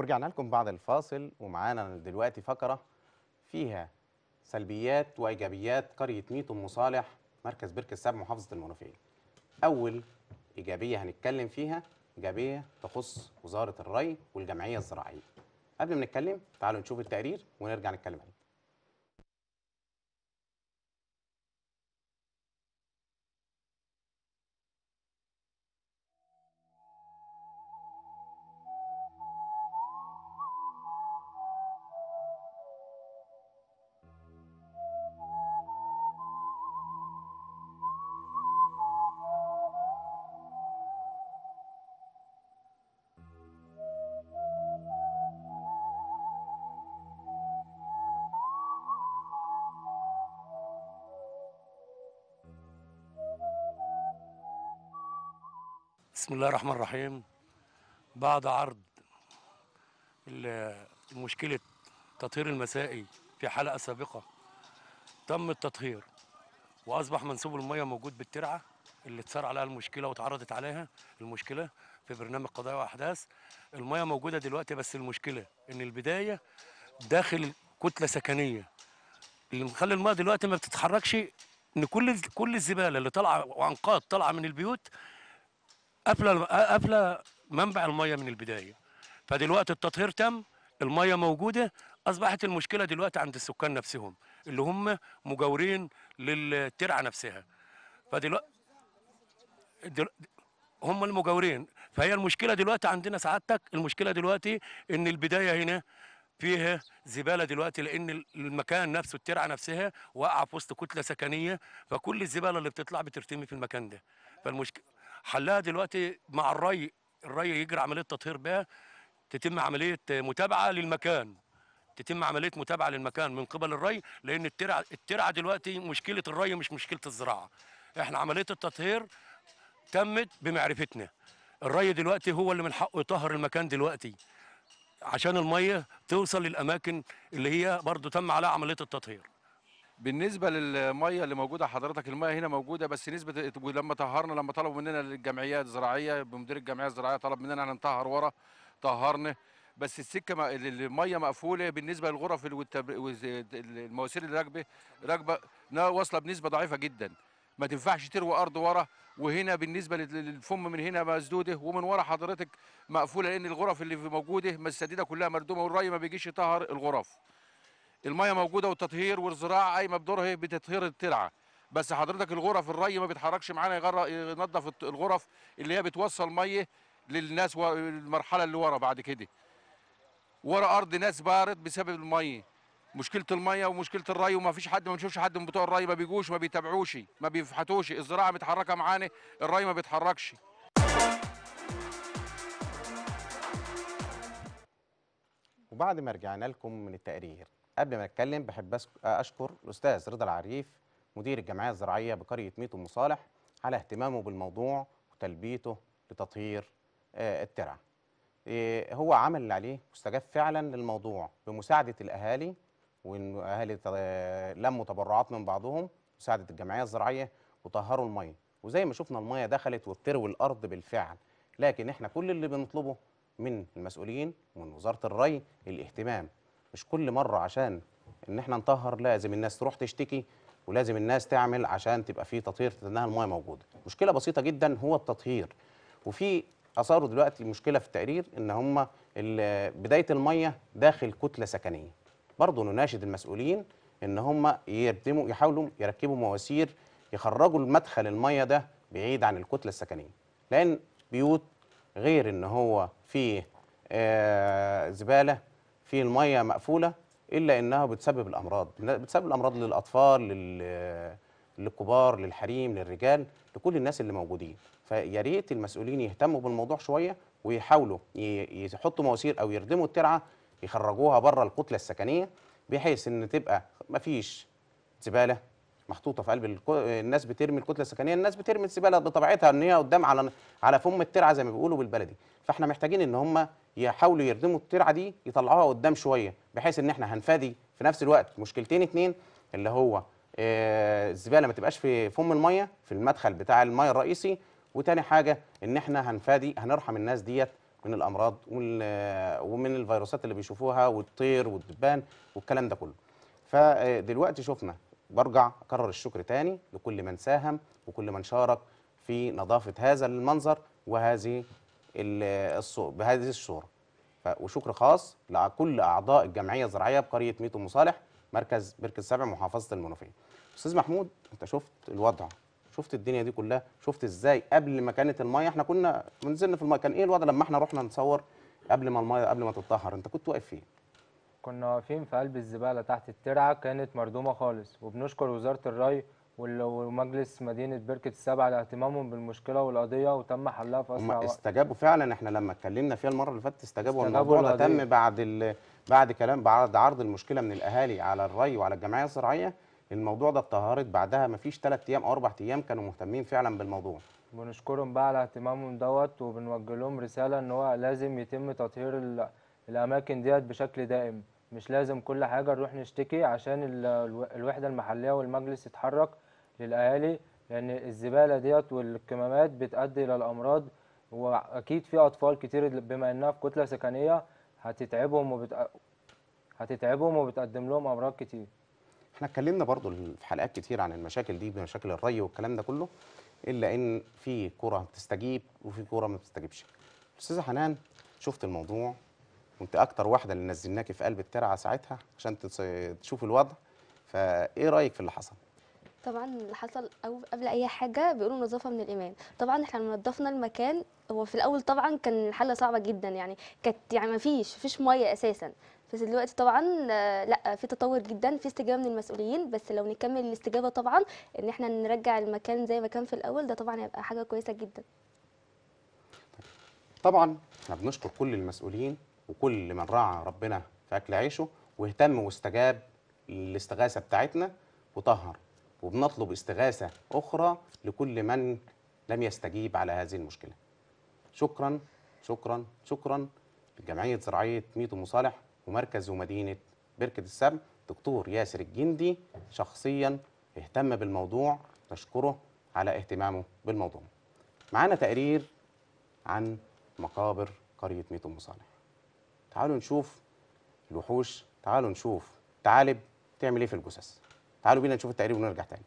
ورجعنا لكم بعد الفاصل ومعانا دلوقتي فقرة فيها سلبيات وإيجابيات قرية ميت أم صالح مركز برك السبع محافظة المنوفية أول إيجابية هنتكلم فيها إيجابية تخص وزارة الري والجمعية الزراعية قبل ما نتكلم تعالوا نشوف التقرير ونرجع نتكلم عليه بسم الله الرحمن الرحيم بعد عرض مشكلة تطهير المسائي في حلقة سابقة تم التطهير وأصبح منسوب المياه موجود بالترعة اللي اتصار عليها المشكلة واتعرضت عليها المشكلة في برنامج قضايا وأحداث المياه موجودة دلوقتي بس المشكلة إن البداية داخل كتلة سكنية اللي مخلي المياه دلوقتي ما بتتحركش إن كل كل الزبالة اللي طالعة وأنقاض طالعة من البيوت قافله قافله منبع الميه من البدايه فدلوقتي التطهير تم الميه موجوده اصبحت المشكله دلوقتي عند السكان نفسهم اللي هم مجاورين للترعه نفسها فدلوقتي هم المجاورين فهي المشكله دلوقتي عندنا سعادتك المشكله دلوقتي ان البدايه هنا فيها زباله دلوقتي لان المكان نفسه الترعه نفسها واقعه في وسط كتله سكنيه فكل الزباله اللي بتطلع بترتمي في المكان ده فالمشكله حلها دلوقتي مع الري الري يجري عمليه تطهير بها تتم عمليه متابعه للمكان تتم عمليه متابعه للمكان من قبل الري لان الترعه الترعه دلوقتي مشكله الري مش مشكله الزراعه احنا عمليه التطهير تمت بمعرفتنا الري دلوقتي هو اللي من حقه يطهر المكان دلوقتي عشان الميه توصل للاماكن اللي هي برضو تم عليها عمليه التطهير بالنسبه للميه اللي موجوده حضرتك الميه هنا موجوده بس نسبه لما طهرنا لما طلبوا مننا الجمعيات الزراعيه بمدير الجمعيه الزراعيه طلب مننا ان نطهر ورا طهرنا بس السكه ما الميه مقفوله بالنسبه للغرف والمواسير المواسير اللي راكبه راكبه واصله بنسبه ضعيفه جدا ما تنفعش تروي ارض ورا وهنا بالنسبه للفم من هنا مسدوده ومن ورا حضرتك مقفوله لان الغرف اللي موجوده مسدده كلها مردومه والري ما بيجيش يطهر الغرف الميه موجوده والتطهير والزراعه قايمه بدورها بتطهير الترعه بس حضرتك الغرف الري ما بيتحركش معانا ينظف الغرف اللي هي بتوصل ميه للناس والمرحله اللي ورا بعد كده ورا ارض ناس بارت بسبب الميه مشكله الميه ومشكله الري وما فيش حد ما بنشوفش حد من بتوع الري ما بيجوش ما بيتابعوش ما بيفحتوش الزراعه متحركه معانا الري ما بيتحركش وبعد ما رجعنا لكم من التقرير قبل ما اتكلم بحب اشكر الاستاذ رضا العريف مدير الجمعيه الزراعيه بقريه ميتو مصالح على اهتمامه بالموضوع وتلبيته لتطهير آه، الترع آه، هو عمل اللي عليه واستجاب فعلا للموضوع بمساعده الاهالي والاهالي لموا تبرعات من بعضهم مساعده الجمعيه الزراعيه وطهروا الميه وزي ما شفنا الميه دخلت وبتروي الارض بالفعل لكن احنا كل اللي بنطلبه من المسؤولين ومن وزاره الري الاهتمام مش كل مره عشان ان احنا نطهر لازم الناس تروح تشتكي ولازم الناس تعمل عشان تبقى في تطهير لانها المايه موجوده مشكله بسيطه جدا هو التطهير وفي اثاره دلوقتي مشكله في التقرير ان هم بدايه الميه داخل كتله سكنيه برضه نناشد المسؤولين ان هم يردموا يحاولوا يركبوا مواسير يخرجوا المدخل الميه ده بعيد عن الكتله السكنيه لان بيوت غير ان هو فيه آه زباله في الميه مقفوله الا انها بتسبب الامراض بتسبب الامراض للاطفال لل... للكبار للحريم للرجال لكل الناس اللي موجودين فيا ريت المسؤولين يهتموا بالموضوع شويه ويحاولوا يحطوا مواسير او يردموا الترعه يخرجوها بره الكتله السكنيه بحيث ان تبقى مفيش زباله محطوطه في قلب الكو... الناس بترمي الكتله السكنيه الناس بترمي الزباله بطبيعتها ان هي قدام على على فم الترعه زي ما بيقولوا بالبلدي فاحنا محتاجين ان هم يحاولوا يردموا الترعه دي يطلعوها قدام شويه بحيث ان احنا هنفادي في نفس الوقت مشكلتين اتنين اللي هو آه، الزباله ما تبقاش في فم الميه في المدخل بتاع الميه الرئيسي وتاني حاجه ان احنا هنفادي هنرحم الناس ديت من الامراض ومن الفيروسات اللي بيشوفوها والطير والدبان والكلام ده كله فدلوقتي شفنا برجع اكرر الشكر تاني لكل من ساهم وكل من شارك في نظافه هذا المنظر وهذه الصور بهذه الصوره وشكر خاص لكل اعضاء الجمعيه الزراعيه بقريه ميتو مصالح مركز برك سبع محافظه المنوفيه استاذ محمود انت شفت الوضع شفت الدنيا دي كلها شفت ازاي قبل ما كانت الميه احنا كنا منزلنا في الميه كان ايه الوضع لما احنا رحنا نصور قبل ما الميه قبل ما تتطهر انت كنت واقف فين كنا واقفين في قلب الزبالة تحت الترعة كانت مردومة خالص وبنشكر وزارة الري ومجلس مدينة بركة السبع على اهتمامهم بالمشكلة والقضية وتم حلها في أسرع هم وقت استجابوا فعلا احنا لما اتكلمنا فيها المره اللي فاتت استجابوا استجابوا الموضوع ده تم بعد ال... بعد كلام بعد عرض المشكله من الاهالي على الري وعلى الجمعيه الزراعيه الموضوع ده اتطهرت بعدها ما فيش ثلاث ايام او اربع ايام كانوا مهتمين فعلا بالموضوع بنشكرهم بقى على اهتمامهم دوت وبنوجه لهم رسالة إن هو لازم يتم تطهير ال- الاماكن ديت بشكل دائم مش لازم كل حاجه نروح نشتكي عشان الوحده المحليه والمجلس يتحرك للاهالي لان الزباله ديت والكمامات بتؤدي الى الامراض واكيد في اطفال كتير بما انها في كتله سكنيه هتتعبهم وبت... هتتعبهم وبتقدم لهم امراض كتير احنا اتكلمنا برضو في حلقات كتير عن المشاكل دي بمشاكل الري والكلام ده كله الا ان في كره بتستجيب وفي كره ما بتستجيبش استاذه حنان شفت الموضوع كنت اكتر واحده اللي نزلناكي في قلب الترعه ساعتها عشان تشوف الوضع فايه رايك في اللي حصل طبعا اللي حصل أو قبل اي حاجه بيقولوا نظافه من الايمان طبعا احنا نظفنا المكان هو في الاول طبعا كان الحاله صعبه جدا يعني كانت يعني ما فيش فيش ميه اساسا بس دلوقتي طبعا لا في تطور جدا في استجابه من المسؤولين بس لو نكمل الاستجابه طبعا ان احنا نرجع المكان زي ما كان في الاول ده طبعا هيبقى حاجه كويسه جدا طبعا احنا بنشكر كل المسؤولين وكل من راعى ربنا في أكل عيشه واهتم واستجاب للاستغاثة بتاعتنا وطهر وبنطلب استغاثة أخرى لكل من لم يستجيب على هذه المشكلة شكرا شكرا شكرا لجمعية زراعية ميدو مصالح ومركز ومدينة بركة السبع دكتور ياسر الجندي شخصيا اهتم بالموضوع نشكره على اهتمامه بالموضوع معانا تقرير عن مقابر قرية ميتو مصالح تعالوا نشوف الوحوش تعالوا نشوف تعالب تعمل ايه في الجثث تعالوا بينا نشوف التقريب ونرجع تاني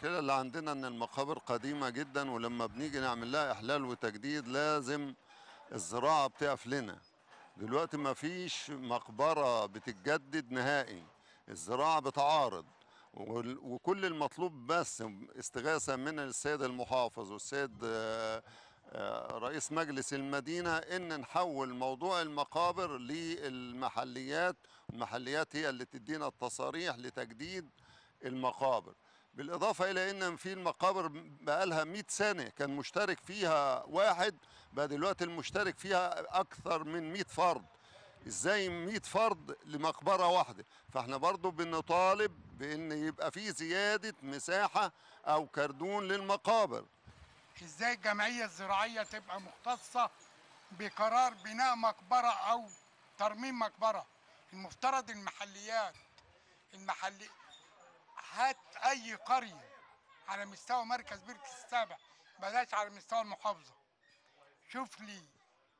المشكلة اللي عندنا ان المقابر قديمة جدا ولما بنيجي نعمل لها احلال وتجديد لازم الزراعة بتقف لنا دلوقتي ما فيش مقبرة بتتجدد نهائي الزراعة بتعارض وكل المطلوب بس استغاثة من السيد المحافظ والسيد آه، آه، رئيس مجلس المدينة إن نحول موضوع المقابر للمحليات المحليات هي اللي تدينا التصاريح لتجديد المقابر بالاضافه الى ان في المقابر بقالها 100 سنه كان مشترك فيها واحد بقى دلوقتي المشترك فيها اكثر من 100 فرد ازاي 100 فرد لمقبره واحده فاحنا برضو بنطالب بان يبقى في زياده مساحه او كردون للمقابر ازاي الجمعيه الزراعيه تبقى مختصه بقرار بناء مقبره او ترميم مقبره المفترض المحليات المحلي هات اي قريه على مستوى مركز بيركس السابع بلاش على مستوى المحافظه شوف لي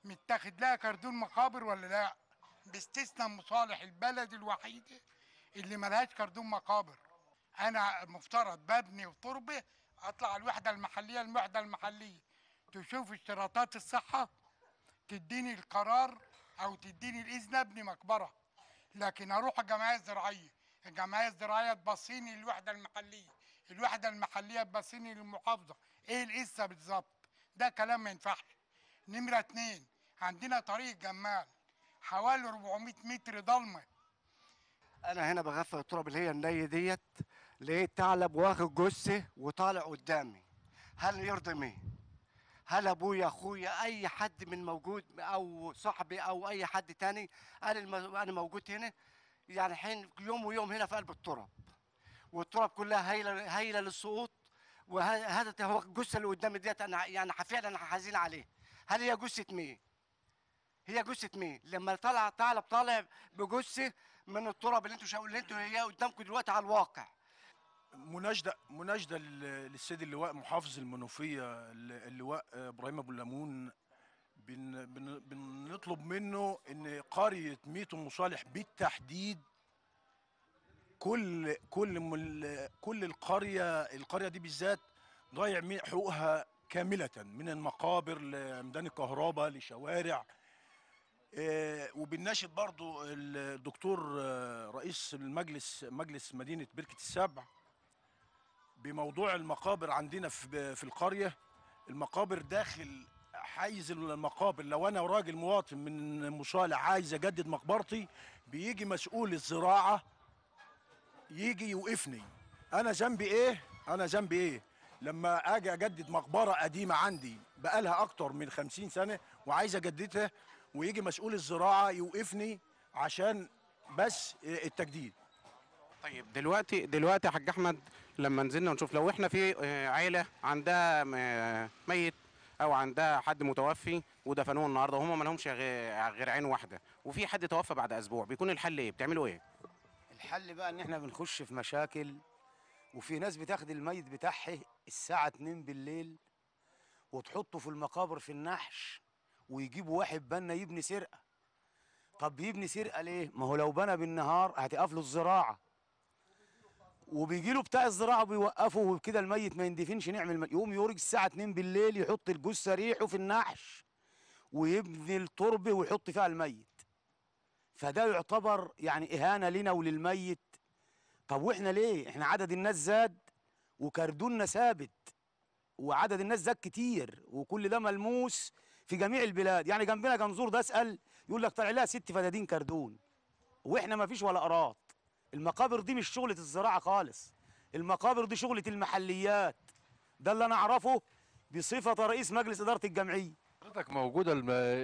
متاخد لها كردون مقابر ولا لا باستثناء مصالح البلد الوحيده اللي ملهاش كردون مقابر انا مفترض ببني وتربه اطلع الوحده المحليه الوحده المحليه تشوف اشتراطات الصحه تديني القرار او تديني الاذن ابني مقبره لكن اروح الجمعيه الزراعيه الجمعيه الزراعيه البصيني للوحده المحليه الوحده المحليه البصيني للمحافظه ايه القصه بالظبط ده كلام ما ينفعش نمره اتنين عندنا طريق جمال حوالي 400 متر ضلمه انا هنا بغفل التراب اللي هي الني ديت لقيت ثعلب واخد جثه وطالع قدامي هل يرضي مين هل ابويا اخويا اي حد من موجود او صاحبي او اي حد تاني قال انا موجود هنا يعني حين يوم ويوم هنا في قلب التراب والتراب كلها هايله هايله للسقوط وهذا هو الجثه اللي قدامي ديت انا يعني فعلا حزين عليه هل هي جثه مين؟ هي جثه مين؟ لما طلع طالب طالع بجثه من التراب اللي انتوا شا... اللي انتوا هي قدامكم دلوقتي على الواقع مناشده مناشده للسيد اللواء محافظ المنوفيه اللواء ابراهيم ابو الليمون بن بن بنطلب منه ان قريه ميتو مصالح بالتحديد كل كل كل القريه القريه دي بالذات ضايع حقوقها كامله من المقابر لميدان الكهرباء لشوارع آه، وبنناشد برضو الدكتور آه، رئيس المجلس مجلس مدينه بركه السبع بموضوع المقابر عندنا في القريه المقابر داخل حيز المقابر لو انا راجل مواطن من مصالع عايز اجدد مقبرتي بيجي مسؤول الزراعه يجي يوقفني انا ذنبي ايه انا ذنبي ايه لما اجي اجدد مقبره قديمه عندي بقالها اكتر من 50 سنه وعايز اجددها ويجي مسؤول الزراعه يوقفني عشان بس التجديد طيب دلوقتي دلوقتي يا حاج احمد لما نزلنا ونشوف لو احنا في عيله عندها آه، ميت او عندها حد متوفي ودفنوه النهارده وهم ما لهمش غير عين واحده وفي حد توفى بعد اسبوع بيكون الحل ايه بتعملوا ايه الحل بقى ان احنا بنخش في مشاكل وفي ناس بتاخد الميت بتاعها الساعه 2 بالليل وتحطه في المقابر في النحش ويجيبوا واحد بنا يبني سرقه طب يبني سرقه ليه ما هو لو بنى بالنهار هتقفله الزراعه وبيجي له بتاع الزراعه وبيوقفه وكده الميت ما يندفنش نعمل يقوم يورج الساعه 2 بالليل يحط الجثه ريحه في النحش ويبني التربه ويحط فيها الميت فده يعتبر يعني اهانه لنا وللميت طب واحنا ليه احنا عدد الناس زاد وكردوننا ثابت وعدد الناس زاد كتير وكل ده ملموس في جميع البلاد يعني جنبنا جنزور ده اسال يقول لك طلع لها ست فدادين كردون واحنا ما فيش ولا قراط المقابر دي مش شغلة الزراعة خالص المقابر دي شغلة المحليات ده اللي أنا أعرفه بصفة رئيس مجلس إدارة الجمعية حضرتك موجودة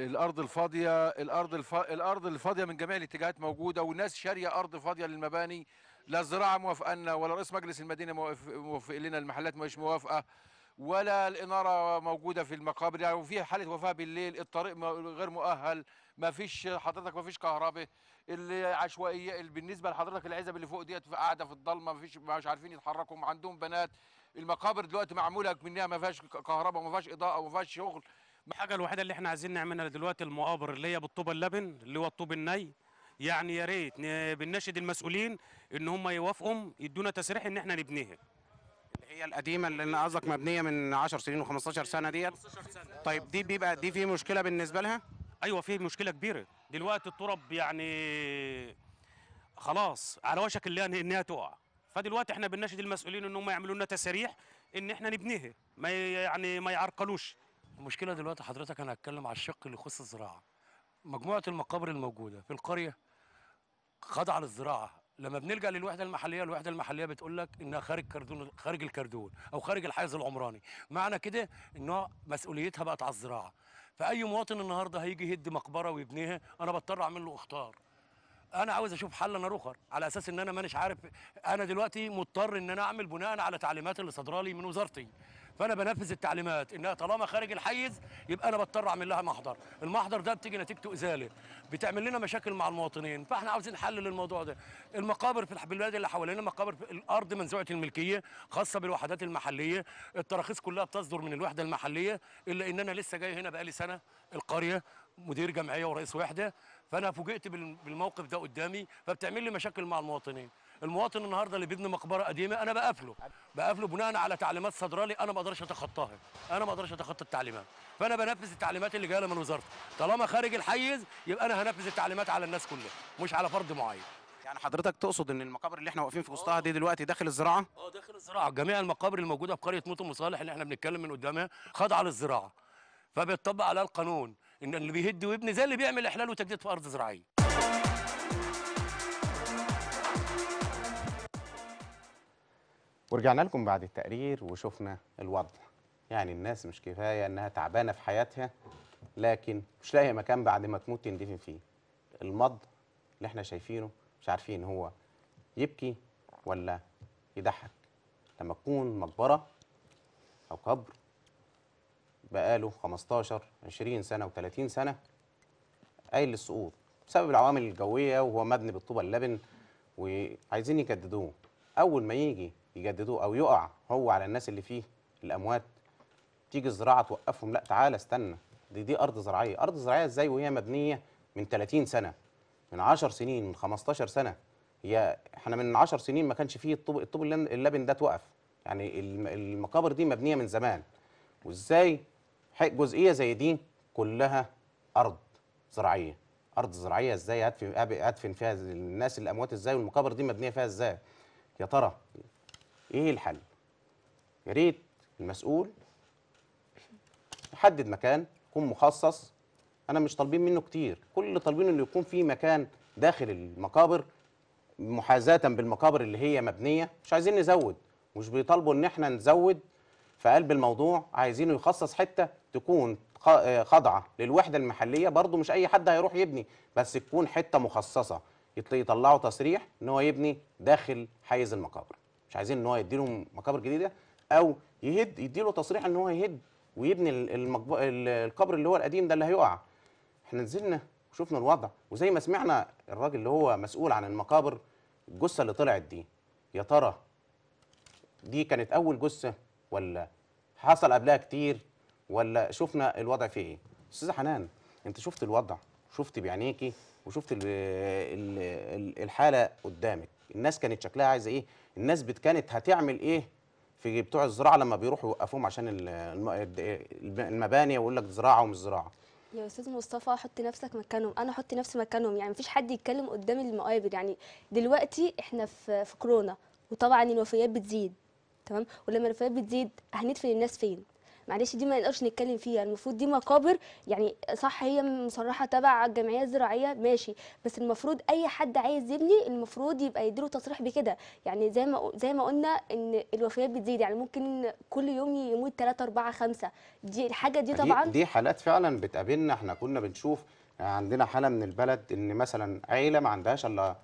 الأرض الفاضية الأرض الف... الأرض الفاضية من جميع الاتجاهات موجودة والناس شارية أرض فاضية للمباني لا الزراعة موافقة لنا ولا رئيس مجلس المدينة موافق, لنا المحلات مش موافقة ولا الإنارة موجودة في المقابر يعني وفي حالة وفاة بالليل الطريق غير مؤهل ما فيش حضرتك ما فيش كهرباء العشوائيه اللي بالنسبه لحضرتك العزب اللي فوق ديت قاعده في الضلمه مفيش مش عارفين يتحركوا عندهم بنات المقابر دلوقتي معموله منها ما فيهاش كهرباء وما فيهاش اضاءه وما فيهاش شغل الحاجه الوحيده اللي احنا عايزين نعملها دلوقتي المقابر اللي هي بالطوب اللبن اللي هو الطوب الني يعني يا ريت بنناشد المسؤولين ان هم يوافقوا يدونا تسريح ان احنا نبنيها هي القديمه اللي انا قصدك مبنيه من 10 سنين و15 سنه ديت طيب دي بيبقى دي في مشكله بالنسبه لها ايوه في مشكله كبيره دلوقتي الترب يعني خلاص على وشك اللي يعني انها تقع فدلوقتي احنا بنناشد المسؤولين ان هم يعملوا لنا تساريح ان احنا نبنيها ما يعني ما يعرقلوش المشكله دلوقتي حضرتك انا هتكلم على الشق اللي يخص الزراعه مجموعه المقابر الموجوده في القريه خاضعه للزراعه لما بنلجا للوحده المحليه الوحده المحليه بتقول لك انها خارج كردون خارج الكردون او خارج الحيز العمراني معنى كده ان مسؤوليتها بقت على الزراعه فاي مواطن النهارده هيجي يهد مقبره ويبنيها انا بضطر اعمل له اختار انا عاوز اشوف حل انا رخر على اساس ان انا مانيش عارف انا دلوقتي مضطر ان انا اعمل بناء على تعليمات اللي صدرالي من وزارتي فانا بنفذ التعليمات انها طالما خارج الحيز يبقى انا بضطر اعمل لها محضر المحضر ده بتيجي نتيجته ازاله بتعمل لنا مشاكل مع المواطنين فاحنا عاوزين حل للموضوع ده المقابر في البلاد اللي حوالينا مقابر في الارض منزوعه الملكيه خاصه بالوحدات المحليه التراخيص كلها بتصدر من الوحده المحليه الا ان انا لسه جاي هنا بقالي سنه القريه مدير جمعيه ورئيس وحده فانا فوجئت بالموقف ده قدامي فبتعمل لي مشاكل مع المواطنين المواطن النهارده اللي بيبني مقبره قديمه انا بقفله بقفله بناء على تعليمات صدرالي انا ما اقدرش اتخطاها انا ما اقدرش اتخطى التعليمات فانا بنفذ التعليمات اللي جايه من وزارتي طالما خارج الحيز يبقى انا هنفذ التعليمات على الناس كلها مش على فرد معين يعني حضرتك تقصد ان المقابر اللي احنا واقفين في وسطها دي دلوقتي داخل الزراعه اه داخل الزراعه جميع المقابر الموجوده في قريه موت المصالح اللي احنا بنتكلم من قدامها خاضعه للزراعه فبيطبق عليها القانون ان اللي بيهد ويبني زي اللي بيعمل احلال وتجديد في ارض زراعيه ورجعنا لكم بعد التقرير وشفنا الوضع يعني الناس مش كفايه انها تعبانه في حياتها لكن مش لاقيه مكان بعد ما تموت تندفن فيه المض اللي احنا شايفينه مش عارفين هو يبكي ولا يضحك لما تكون مقبره او قبر بقاله 15 20 سنه و30 سنه قايل للسقوط بسبب العوامل الجويه وهو مبني بالطوبه اللبن وعايزين يجددوه اول ما يجي يجددوه او يقع هو على الناس اللي فيه الاموات تيجي الزراعه توقفهم لا تعالى استنى دي دي ارض زراعيه ارض زراعيه ازاي وهي مبنيه من 30 سنه من 10 سنين من 15 سنه هي احنا من 10 سنين ما كانش فيه الطوب الطوب اللبن ده توقف يعني المقابر دي مبنيه من زمان وازاي جزئيه زي دي كلها ارض زراعيه ارض زراعيه ازاي ادفن ادفن فيها الناس الاموات ازاي والمقابر دي مبنيه فيها ازاي يا ترى ايه الحل يا ريت المسؤول يحدد مكان يكون مخصص انا مش طالبين منه كتير كل اللي انه يكون في مكان داخل المقابر محاذاه بالمقابر اللي هي مبنيه مش عايزين نزود مش بيطالبوا ان احنا نزود في قلب الموضوع عايزينه يخصص حته تكون خاضعه آه، للوحده المحليه برضو مش اي حد هيروح يبني بس تكون حته مخصصه يطلعوا تصريح ان هو يبني داخل حيز المقابر مش عايزين ان هو يديله مقابر جديده او يهد يديله تصريح ان هو يهد ويبني المقب... القبر اللي هو القديم ده اللي هيقع احنا نزلنا وشفنا الوضع وزي ما سمعنا الراجل اللي هو مسؤول عن المقابر الجثه اللي طلعت دي يا ترى دي كانت اول جثه ولا حصل قبلها كتير ولا شفنا الوضع فيه ايه استاذه حنان انت شفت الوضع شفت بعينيكي وشفت الـ الـ الـ الحاله قدامك الناس كانت شكلها عايزه ايه الناس كانت هتعمل ايه في بتوع الزراعه لما بيروحوا يوقفوهم عشان المباني ويقول لك زراعه ومش زراعه يا استاذ مصطفى حط نفسك مكانهم انا حط نفسي مكانهم يعني مفيش حد يتكلم قدام المقابر يعني دلوقتي احنا في في كورونا وطبعا الوفيات بتزيد تمام ولما الوفيات بتزيد هندفن الناس فين معلش دي ما نقدرش نتكلم فيها المفروض دي مقابر يعني صح هي مصرحه تبع الجمعيه الزراعيه ماشي بس المفروض اي حد عايز يبني المفروض يبقى يديله تصريح بكده يعني زي ما زي ما قلنا ان الوفيات بتزيد يعني ممكن كل يوم يموت 3 4 5 دي الحاجه دي طبعا دي, دي حالات فعلا بتقابلنا احنا كنا بنشوف عندنا حاله من البلد ان مثلا عيله ما عندهاش الا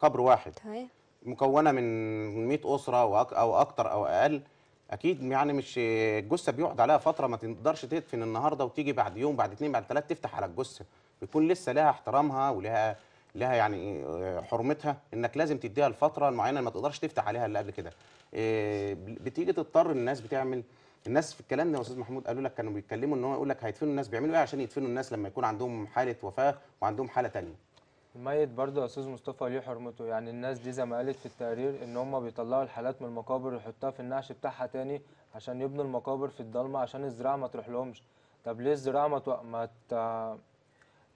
قبر واحد تمام مكونه من 100 اسره او اكتر او اقل اكيد يعني مش الجثه بيقعد عليها فتره ما تقدرش تدفن النهارده وتيجي بعد يوم بعد اتنين بعد تلات تفتح على الجثه بيكون لسه لها احترامها ولها لها يعني آه، حرمتها انك لازم تديها الفتره المعينه ما تقدرش تفتح عليها اللي قبل كده آه، بتيجي تضطر الناس بتعمل الناس في الكلام ده يا استاذ محمود قالوا لك كانوا بيتكلموا ان هو يقول لك هيدفنوا الناس بيعملوا ايه عشان يدفنوا الناس لما يكون عندهم حاله وفاه وعندهم حاله ثانيه الميت برضه يا استاذ مصطفى ليه حرمته يعني الناس دي زي ما قالت في التقرير ان هم بيطلعوا الحالات من المقابر ويحطها في النعش بتاعها تاني عشان يبنوا المقابر في الضلمه عشان الزراعه ما تروح لهمش طب ليه الزراعه ما تو... ما ت...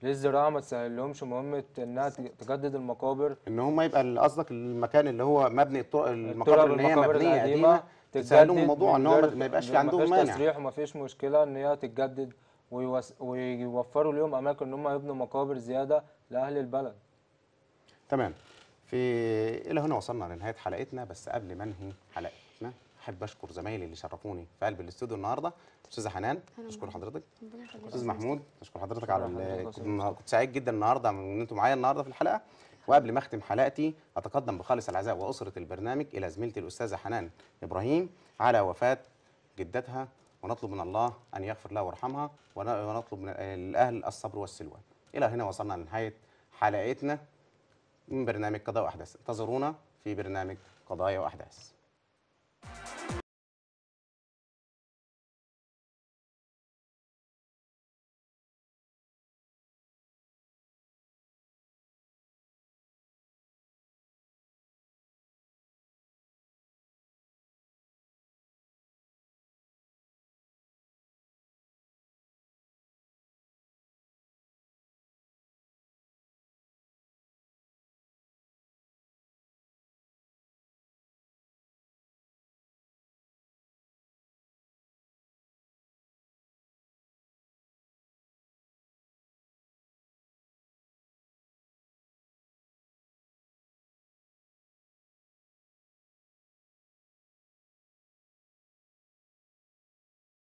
ليه الزراعه ما تسهل لهمش مهمه انها تجدد المقابر ان هم يبقى قصدك المكان اللي هو مبني الطرق المقابر اللي هي مبنيه قديمه تسهلهم الموضوع ان هم ما يبقاش في عندهم مانع مفيش وما ومفيش مشكله ان هي تتجدد ويوفروا ليهم اماكن ان هم يبنوا مقابر زياده لاهل البلد تمام في الى هنا وصلنا لنهايه حلقتنا بس قبل ما انهي حلقتنا احب اشكر زمايلي اللي شرفوني في قلب الاستوديو النهارده استاذه حنان اشكر حضرتك استاذ محمود اشكر حضرتك على كنت سعيد جدا النهارده ان انتم معايا النهارده في الحلقه وقبل ما اختم حلقتي اتقدم بخالص العزاء واسره البرنامج الى زميلتي الاستاذه حنان ابراهيم على وفاه جدتها ونطلب من الله ان يغفر لها ويرحمها ونطلب من الاهل الصبر والسلوان الى هنا وصلنا لنهايه حلقتنا من برنامج قضايا واحداث انتظرونا في برنامج قضايا واحداث